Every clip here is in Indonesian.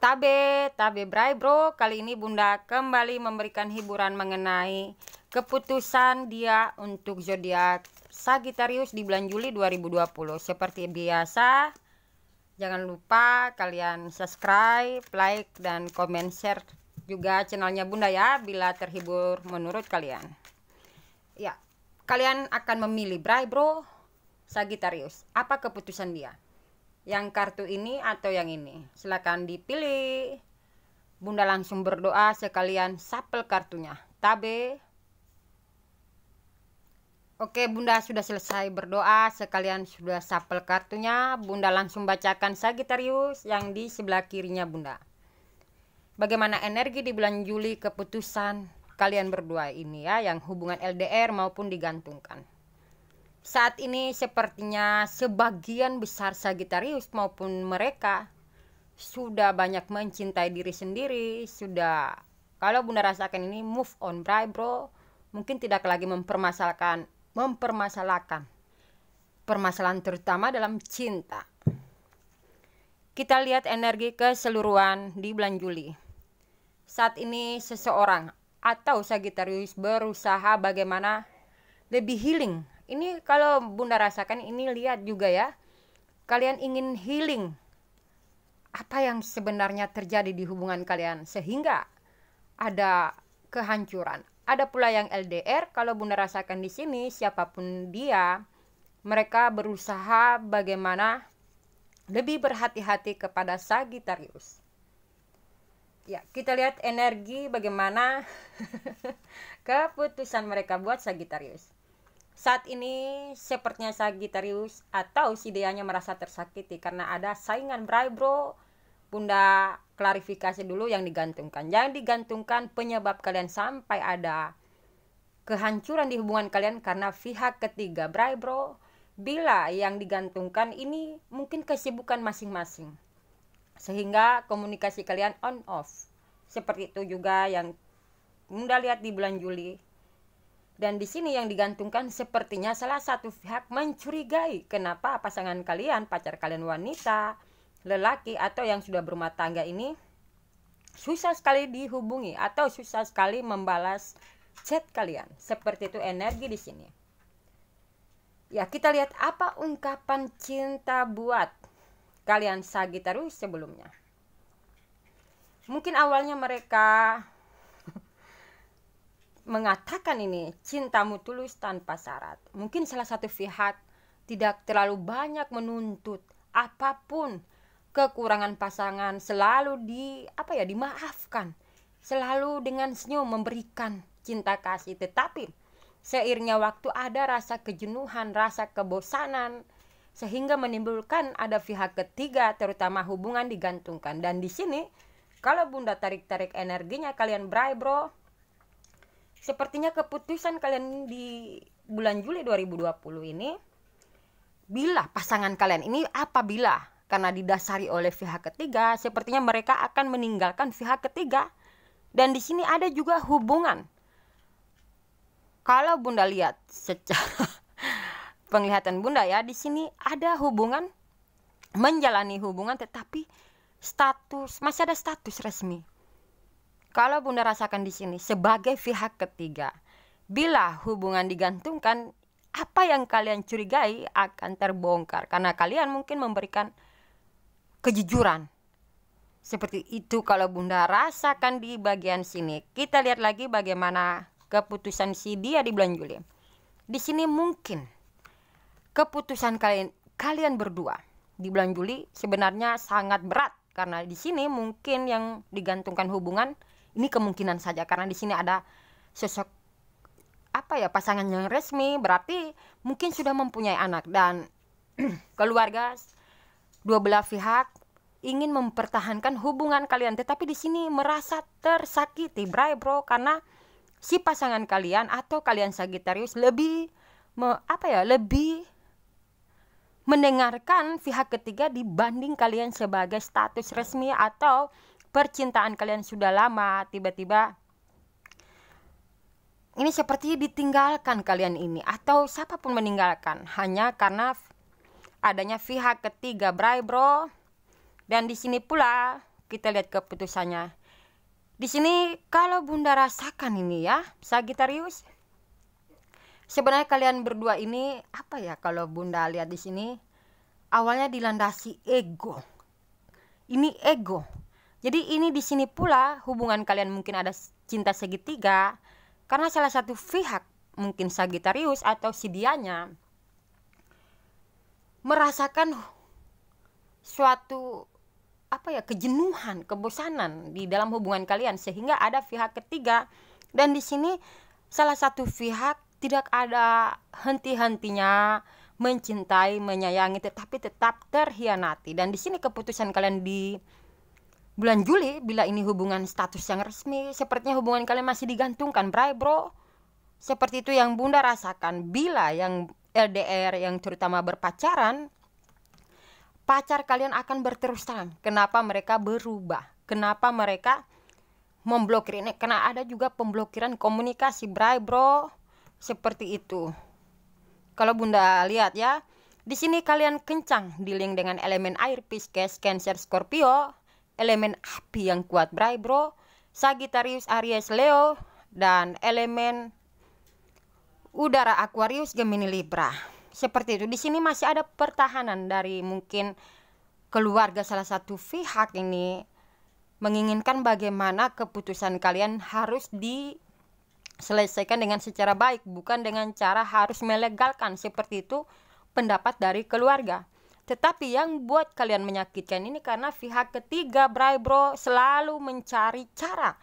Tabe, Tabe Bray Bro, kali ini Bunda kembali memberikan hiburan mengenai keputusan dia untuk zodiak Sagittarius di bulan Juli 2020. Seperti biasa, jangan lupa kalian subscribe, like, dan komen share juga channelnya Bunda ya bila terhibur menurut kalian. Ya, kalian akan memilih Bray Bro Sagittarius. Apa keputusan dia? yang kartu ini atau yang ini. Silakan dipilih. Bunda langsung berdoa sekalian sapel kartunya. Tabe. Oke, Bunda sudah selesai berdoa, sekalian sudah sapel kartunya. Bunda langsung bacakan Sagitarius yang di sebelah kirinya Bunda. Bagaimana energi di bulan Juli keputusan kalian berdua ini ya yang hubungan LDR maupun digantungkan. Saat ini sepertinya sebagian besar Sagitarius maupun mereka sudah banyak mencintai diri sendiri, sudah kalau Bunda rasakan ini move on, bray bro. Mungkin tidak lagi mempermasalahkan mempermasalahkan permasalahan terutama dalam cinta. Kita lihat energi keseluruhan di bulan Juli. Saat ini seseorang atau Sagitarius berusaha bagaimana lebih healing ini kalau Bunda rasakan ini lihat juga ya. Kalian ingin healing. Apa yang sebenarnya terjadi di hubungan kalian sehingga ada kehancuran. Ada pula yang LDR, kalau Bunda rasakan di sini siapapun dia, mereka berusaha bagaimana lebih berhati-hati kepada Sagittarius. Ya, kita lihat energi bagaimana keputusan mereka buat Sagittarius. Saat ini sepertinya Sagittarius atau si Deanya merasa tersakiti karena ada saingan Bray Bro. Bunda klarifikasi dulu yang digantungkan. Jangan digantungkan penyebab kalian sampai ada kehancuran di hubungan kalian karena pihak ketiga. Bray Bro, bila yang digantungkan ini mungkin kesibukan masing-masing. Sehingga komunikasi kalian on off. Seperti itu juga yang Bunda lihat di bulan Juli dan di sini yang digantungkan sepertinya salah satu pihak mencurigai kenapa pasangan kalian, pacar kalian wanita, lelaki atau yang sudah berumah tangga ini susah sekali dihubungi atau susah sekali membalas chat kalian. Seperti itu energi di sini. Ya, kita lihat apa ungkapan cinta buat kalian Sagitarius sebelumnya. Mungkin awalnya mereka mengatakan ini cintamu tulus tanpa syarat. Mungkin salah satu pihak tidak terlalu banyak menuntut apapun kekurangan pasangan selalu di apa ya dimaafkan selalu dengan senyum memberikan cinta kasih tetapi seiringnya waktu ada rasa kejenuhan rasa kebosanan sehingga menimbulkan ada pihak ketiga terutama hubungan digantungkan dan di sini kalau bunda tarik-tarik energinya kalian bray bro Sepertinya keputusan kalian di bulan Juli 2020 ini bila pasangan kalian ini apabila karena didasari oleh pihak ketiga, sepertinya mereka akan meninggalkan pihak ketiga. Dan di sini ada juga hubungan. Kalau Bunda lihat secara penglihatan Bunda ya, di sini ada hubungan menjalani hubungan tetapi status masih ada status resmi kalau Bunda rasakan di sini sebagai pihak ketiga, bila hubungan digantungkan, apa yang kalian curigai akan terbongkar karena kalian mungkin memberikan kejujuran. Seperti itu kalau Bunda rasakan di bagian sini. Kita lihat lagi bagaimana keputusan si dia di bulan Juli. Di sini mungkin keputusan kalian kalian berdua di bulan Juli sebenarnya sangat berat karena di sini mungkin yang digantungkan hubungan ini kemungkinan saja karena di sini ada sosok apa ya pasangan yang resmi berarti mungkin sudah mempunyai anak dan keluarga dua belah pihak ingin mempertahankan hubungan kalian tetapi di sini merasa tersakiti bray bro karena si pasangan kalian atau kalian Sagitarius lebih me, apa ya lebih mendengarkan pihak ketiga dibanding kalian sebagai status resmi atau percintaan kalian sudah lama tiba-tiba ini seperti ditinggalkan kalian ini atau siapapun meninggalkan hanya karena adanya pihak ketiga bray bro dan di sini pula kita lihat keputusannya di sini kalau bunda rasakan ini ya Sagitarius sebenarnya kalian berdua ini apa ya kalau bunda lihat di sini awalnya dilandasi ego ini ego jadi ini di sini pula hubungan kalian mungkin ada cinta segitiga karena salah satu pihak mungkin Sagitarius atau si dianya merasakan suatu apa ya kejenuhan, kebosanan di dalam hubungan kalian sehingga ada pihak ketiga dan di sini salah satu pihak tidak ada henti-hentinya mencintai, menyayangi tetapi tetap terhianati dan di sini keputusan kalian di Bulan Juli, bila ini hubungan status yang resmi, sepertinya hubungan kalian masih digantungkan, bray bro. Seperti itu yang bunda rasakan bila yang LDR yang terutama berpacaran, pacar kalian akan berterus terang. Kenapa mereka berubah? Kenapa mereka memblokir ini? Karena ada juga pemblokiran komunikasi, bray bro. Seperti itu. Kalau bunda lihat ya, di sini kalian kencang di link dengan elemen air Pisces, Cancer, Scorpio elemen api yang kuat Bray bro Sagittarius Aries Leo dan elemen udara Aquarius Gemini Libra seperti itu di sini masih ada pertahanan dari mungkin keluarga salah satu pihak ini menginginkan bagaimana keputusan kalian harus diselesaikan dengan secara baik bukan dengan cara harus melegalkan seperti itu pendapat dari keluarga tetapi yang buat kalian menyakitkan ini karena pihak ketiga Bray Bro selalu mencari cara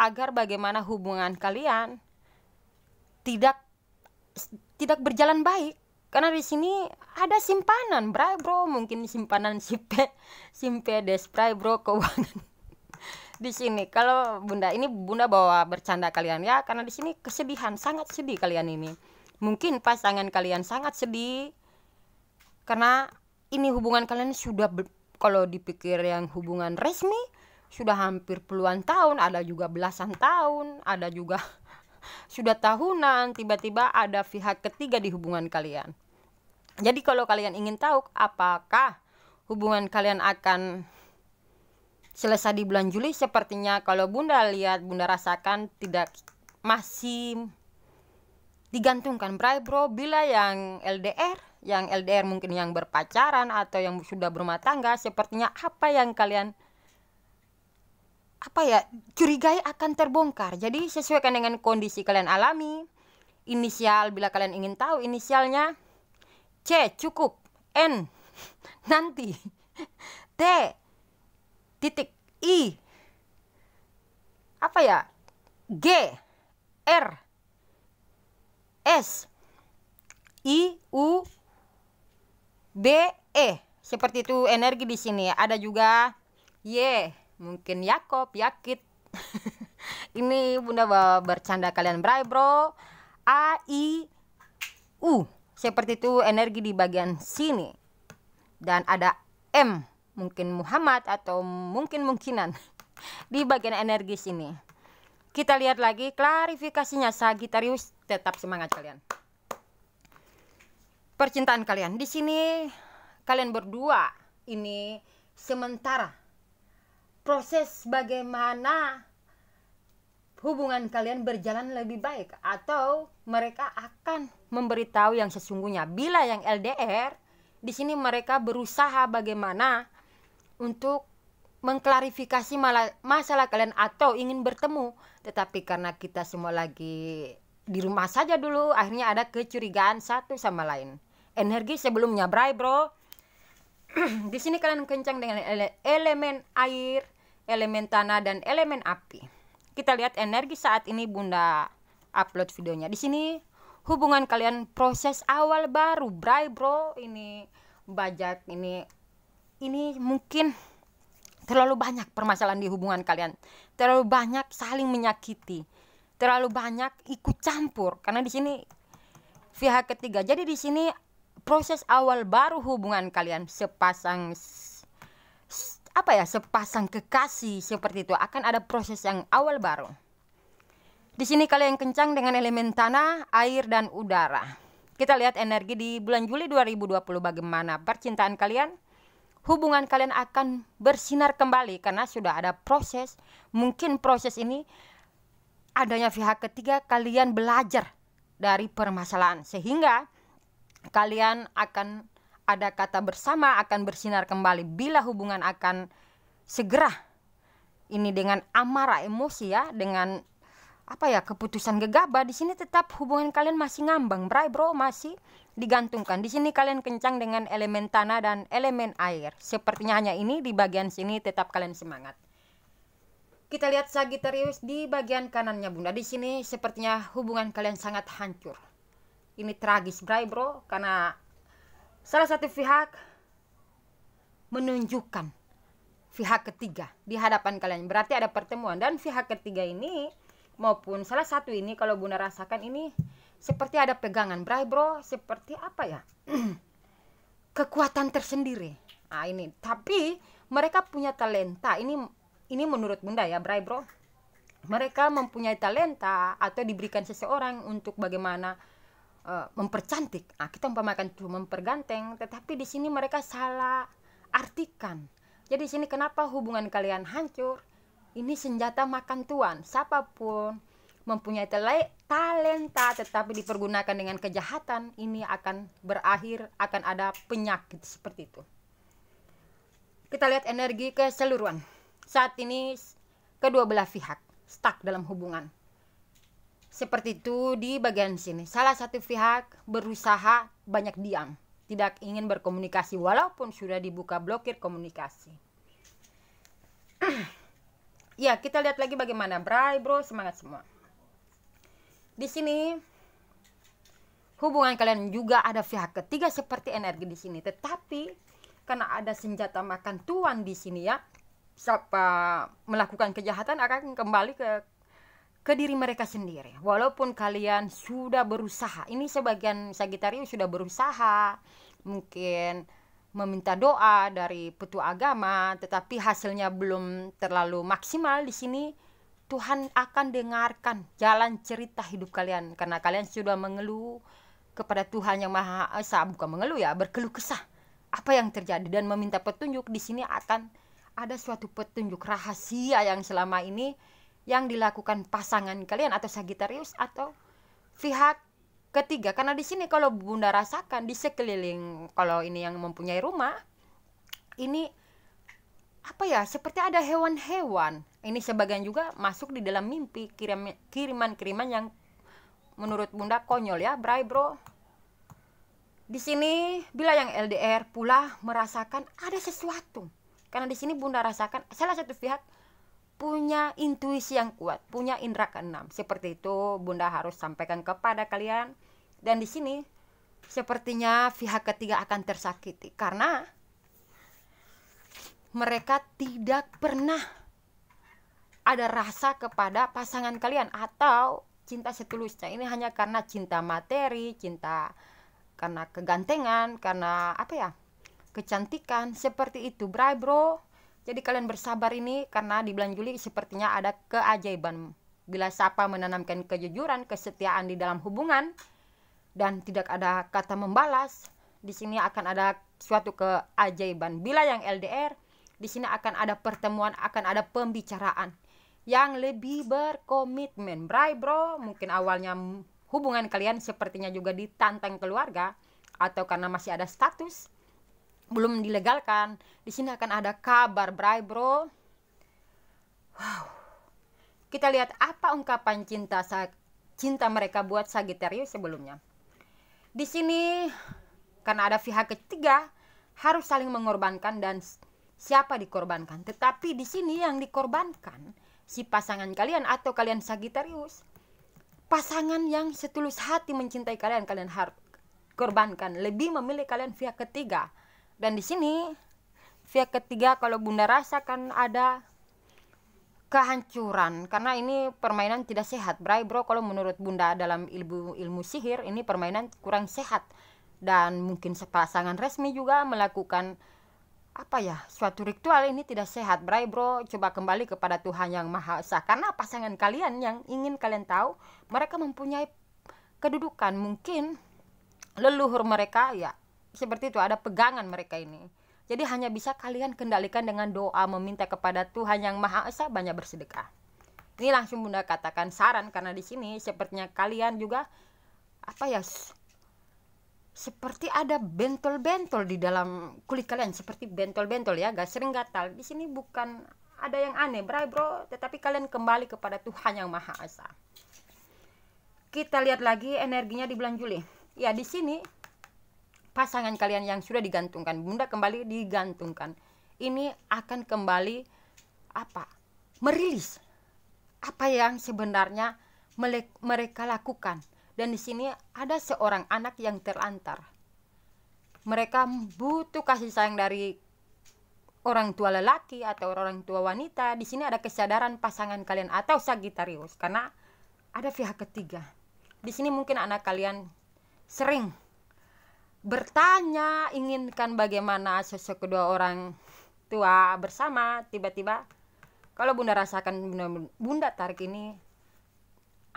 agar bagaimana hubungan kalian tidak tidak berjalan baik karena di sini ada simpanan bray bro mungkin simpanan si sipe si des bray bro keuangan di sini kalau bunda ini bunda bawa bercanda kalian ya karena di sini kesedihan sangat sedih kalian ini mungkin pasangan kalian sangat sedih karena ini hubungan kalian sudah kalau dipikir yang hubungan resmi sudah hampir puluhan tahun, ada juga belasan tahun, ada juga sudah tahunan, tiba-tiba ada pihak ketiga di hubungan kalian. Jadi kalau kalian ingin tahu apakah hubungan kalian akan selesai di bulan Juli, sepertinya kalau Bunda lihat, Bunda rasakan tidak masih digantungkan Bray bro bila yang LDR yang LDR mungkin yang berpacaran atau yang sudah berumah tangga sepertinya apa yang kalian apa ya curigai akan terbongkar jadi sesuaikan dengan kondisi kalian alami inisial bila kalian ingin tahu inisialnya C cukup N nanti T titik I apa ya G R S I U B E seperti itu energi di sini ada juga Y mungkin Yakob Yakit ini bunda bawa bercanda kalian bray bro A I U seperti itu energi di bagian sini dan ada M mungkin Muhammad atau mungkin mungkinan di bagian energi sini kita lihat lagi klarifikasinya Sagitarius tetap semangat kalian. Percintaan kalian di sini kalian berdua ini sementara proses bagaimana hubungan kalian berjalan lebih baik atau mereka akan memberitahu yang sesungguhnya. Bila yang LDR di sini mereka berusaha bagaimana untuk mengklarifikasi masalah kalian atau ingin bertemu. Tetapi karena kita semua lagi di rumah saja dulu akhirnya ada kecurigaan satu sama lain energi sebelumnya bray bro di sini kalian kencang dengan ele elemen air elemen tanah dan elemen api kita lihat energi saat ini bunda upload videonya di sini hubungan kalian proses awal baru bray bro ini bajak ini ini mungkin terlalu banyak permasalahan di hubungan kalian terlalu banyak saling menyakiti terlalu banyak ikut campur karena di sini pihak ketiga. Jadi di sini proses awal baru hubungan kalian sepasang apa ya sepasang kekasih seperti itu akan ada proses yang awal baru. Di sini kalian kencang dengan elemen tanah, air dan udara. Kita lihat energi di bulan Juli 2020 bagaimana percintaan kalian, hubungan kalian akan bersinar kembali karena sudah ada proses. Mungkin proses ini adanya pihak ketiga kalian belajar dari permasalahan sehingga kalian akan ada kata bersama akan bersinar kembali bila hubungan akan segera ini dengan amarah emosi ya dengan apa ya keputusan gegabah di sini tetap hubungan kalian masih ngambang bray bro masih digantungkan di sini kalian kencang dengan elemen tanah dan elemen air sepertinya hanya ini di bagian sini tetap kalian semangat kita lihat Sagittarius di bagian kanannya Bunda. Di sini sepertinya hubungan kalian sangat hancur. Ini tragis bray bro karena salah satu pihak menunjukkan pihak ketiga di hadapan kalian. Berarti ada pertemuan dan pihak ketiga ini maupun salah satu ini kalau Bunda rasakan ini seperti ada pegangan bray bro, seperti apa ya? kekuatan tersendiri. Ah ini tapi mereka punya talenta. Ini ini menurut Bunda ya, Bray Bro. Mereka mempunyai talenta atau diberikan seseorang untuk bagaimana uh, mempercantik. Nah, kita umpamakan cuma memperganteng, tetapi di sini mereka salah artikan. Jadi di sini kenapa hubungan kalian hancur? Ini senjata makan tuan. Siapapun mempunyai talenta tetapi dipergunakan dengan kejahatan, ini akan berakhir akan ada penyakit seperti itu. Kita lihat energi keseluruhan. Saat ini kedua belah pihak stuck dalam hubungan. Seperti itu di bagian sini. Salah satu pihak berusaha banyak diam, tidak ingin berkomunikasi walaupun sudah dibuka blokir komunikasi. ya, kita lihat lagi bagaimana Bray, Bro, semangat semua. Di sini hubungan kalian juga ada pihak ketiga seperti energi di sini, tetapi karena ada senjata makan tuan di sini ya siapa melakukan kejahatan akan kembali ke ke diri mereka sendiri. Walaupun kalian sudah berusaha, ini sebagian Sagitarius sudah berusaha, mungkin meminta doa dari petu agama, tetapi hasilnya belum terlalu maksimal di sini. Tuhan akan dengarkan jalan cerita hidup kalian karena kalian sudah mengeluh kepada Tuhan yang Maha Esa, bukan mengeluh ya, berkeluh kesah apa yang terjadi dan meminta petunjuk di sini akan ada suatu petunjuk rahasia yang selama ini yang dilakukan pasangan kalian atau Sagitarius atau pihak ketiga karena di sini kalau Bunda rasakan di sekeliling kalau ini yang mempunyai rumah ini apa ya seperti ada hewan-hewan ini sebagian juga masuk di dalam mimpi kiriman-kiriman yang menurut Bunda konyol ya Bray bro di sini bila yang LDR pula merasakan ada sesuatu karena di sini Bunda rasakan salah satu pihak punya intuisi yang kuat, punya indera keenam. Seperti itu Bunda harus sampaikan kepada kalian. Dan di sini sepertinya pihak ketiga akan tersakiti karena mereka tidak pernah ada rasa kepada pasangan kalian atau cinta setulusnya ini hanya karena cinta materi, cinta karena kegantengan, karena apa ya? kecantikan seperti itu bray bro jadi kalian bersabar ini karena di bulan Juli sepertinya ada keajaiban bila siapa menanamkan kejujuran kesetiaan di dalam hubungan dan tidak ada kata membalas di sini akan ada suatu keajaiban bila yang LDR di sini akan ada pertemuan akan ada pembicaraan yang lebih berkomitmen bray bro mungkin awalnya hubungan kalian sepertinya juga ditantang keluarga atau karena masih ada status belum dilegalkan. Di sini akan ada kabar, bray bro. Wow. Kita lihat apa ungkapan cinta cinta mereka buat Sagittarius sebelumnya. Di sini karena ada pihak ketiga harus saling mengorbankan dan siapa dikorbankan. Tetapi di sini yang dikorbankan si pasangan kalian atau kalian Sagittarius. Pasangan yang setulus hati mencintai kalian, kalian harus korbankan. Lebih memilih kalian pihak ketiga dan di sini pihak ketiga kalau Bunda rasa kan ada kehancuran karena ini permainan tidak sehat Bray bro kalau menurut Bunda dalam ilmu ilmu sihir ini permainan kurang sehat dan mungkin sepasangan resmi juga melakukan apa ya suatu ritual ini tidak sehat Bray bro coba kembali kepada Tuhan yang Maha Esa karena pasangan kalian yang ingin kalian tahu mereka mempunyai kedudukan mungkin leluhur mereka ya seperti itu ada pegangan mereka ini jadi hanya bisa kalian kendalikan dengan doa meminta kepada Tuhan yang Maha Esa banyak bersedekah ini langsung bunda katakan saran karena di sini sepertinya kalian juga apa ya seperti ada bentol-bentol di dalam kulit kalian seperti bentol-bentol ya gak sering gatal di sini bukan ada yang aneh bray bro tetapi kalian kembali kepada Tuhan yang Maha Esa kita lihat lagi energinya di bulan Juli ya di sini pasangan kalian yang sudah digantungkan bunda kembali digantungkan ini akan kembali apa merilis apa yang sebenarnya mereka lakukan dan di sini ada seorang anak yang terlantar mereka butuh kasih sayang dari orang tua lelaki atau orang tua wanita di sini ada kesadaran pasangan kalian atau Sagitarius karena ada pihak ketiga di sini mungkin anak kalian sering bertanya inginkan bagaimana sosok kedua orang tua bersama tiba-tiba kalau bunda rasakan bunda, bunda tarik ini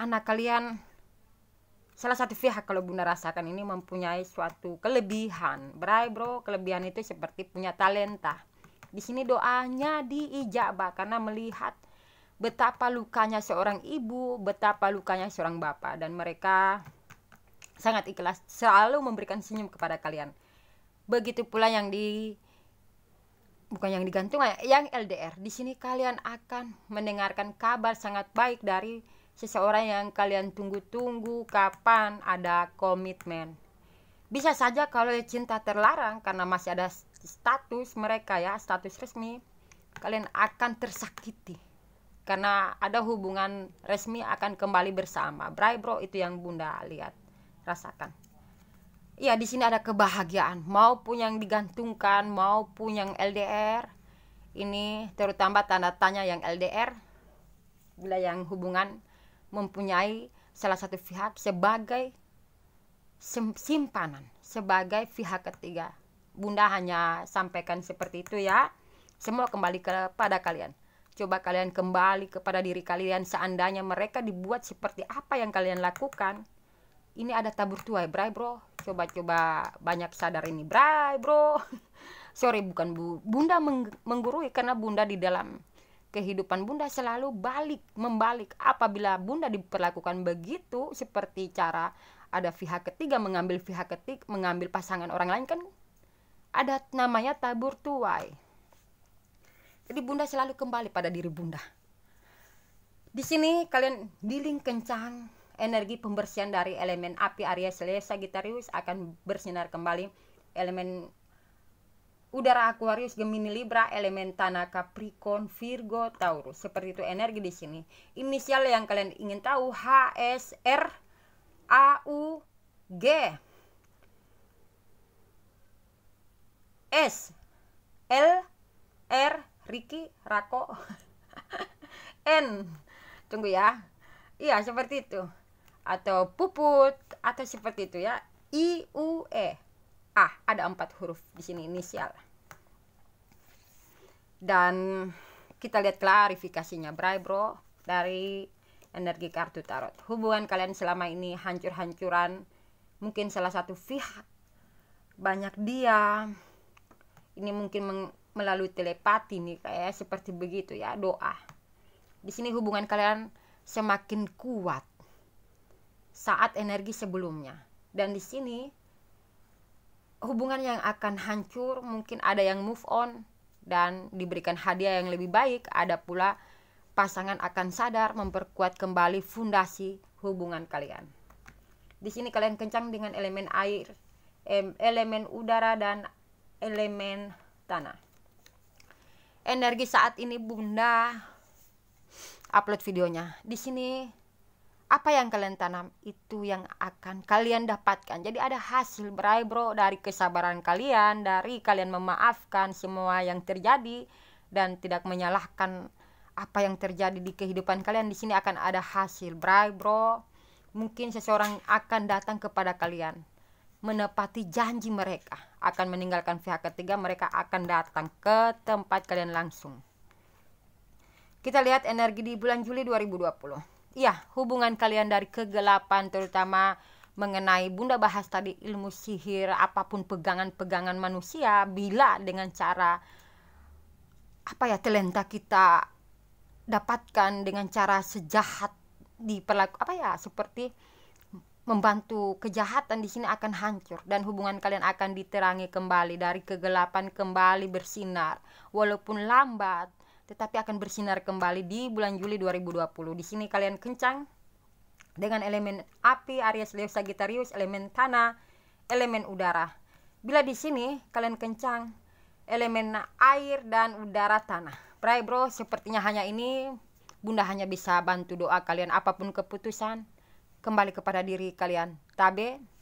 anak kalian salah satu pihak kalau bunda rasakan ini mempunyai suatu kelebihan berai bro kelebihan itu seperti punya talenta di sini doanya diijabah karena melihat betapa lukanya seorang ibu betapa lukanya seorang bapak dan mereka sangat ikhlas selalu memberikan senyum kepada kalian begitu pula yang di bukan yang digantung yang LDR di sini kalian akan mendengarkan kabar sangat baik dari seseorang yang kalian tunggu-tunggu kapan ada komitmen bisa saja kalau ya cinta terlarang karena masih ada status mereka ya status resmi kalian akan tersakiti karena ada hubungan resmi akan kembali bersama. Bray bro itu yang bunda lihat rasakan. Ya, di sini ada kebahagiaan maupun yang digantungkan maupun yang LDR. Ini terutama tanda tanya yang LDR bila yang hubungan mempunyai salah satu pihak sebagai simpanan, sebagai pihak ketiga. Bunda hanya sampaikan seperti itu ya. Semua kembali kepada kalian. Coba kalian kembali kepada diri kalian seandainya mereka dibuat seperti apa yang kalian lakukan ini ada tabur tuai bray bro coba-coba banyak sadar ini bray bro sorry bukan bu bunda meng menggurui karena bunda di dalam kehidupan bunda selalu balik membalik apabila bunda diperlakukan begitu seperti cara ada pihak ketiga mengambil pihak ketik mengambil pasangan orang lain kan ada namanya tabur tuai jadi bunda selalu kembali pada diri bunda di sini kalian diling kencang energi pembersihan dari elemen api Aries Leo Sagittarius akan bersinar kembali elemen udara Aquarius, Gemini, Libra, elemen tanah Capricorn, Virgo, Taurus. Seperti itu energi di sini. Inisial yang kalian ingin tahu H S R A U G S L R Ricky Rako N. Tunggu ya. Iya, seperti itu atau puput atau seperti itu ya i u e a ada empat huruf di sini inisial dan kita lihat klarifikasinya Bray Bro dari energi kartu tarot hubungan kalian selama ini hancur-hancuran mungkin salah satu pihak banyak dia ini mungkin melalui telepati nih kayak ya, seperti begitu ya doa di sini hubungan kalian semakin kuat saat energi sebelumnya. Dan di sini hubungan yang akan hancur, mungkin ada yang move on dan diberikan hadiah yang lebih baik, ada pula pasangan akan sadar memperkuat kembali fondasi hubungan kalian. Di sini kalian kencang dengan elemen air, elemen udara dan elemen tanah. Energi saat ini Bunda upload videonya. Di sini apa yang kalian tanam itu yang akan kalian dapatkan. Jadi ada hasil berai bro dari kesabaran kalian, dari kalian memaafkan semua yang terjadi dan tidak menyalahkan apa yang terjadi di kehidupan kalian di sini akan ada hasil berai bro. Mungkin seseorang akan datang kepada kalian menepati janji mereka akan meninggalkan pihak ketiga mereka akan datang ke tempat kalian langsung. Kita lihat energi di bulan Juli 2020 ya hubungan kalian dari kegelapan terutama mengenai Bunda bahas tadi ilmu sihir apapun pegangan-pegangan manusia bila dengan cara apa ya talenta kita dapatkan dengan cara sejahat diperlaku apa ya seperti membantu kejahatan di sini akan hancur dan hubungan kalian akan diterangi kembali dari kegelapan kembali bersinar walaupun lambat tetapi akan bersinar kembali di bulan Juli 2020. Di sini kalian kencang dengan elemen api Aries Leo Sagittarius, elemen tanah, elemen udara. Bila di sini kalian kencang elemen air dan udara tanah. Pray bro, sepertinya hanya ini Bunda hanya bisa bantu doa kalian apapun keputusan kembali kepada diri kalian. Tabe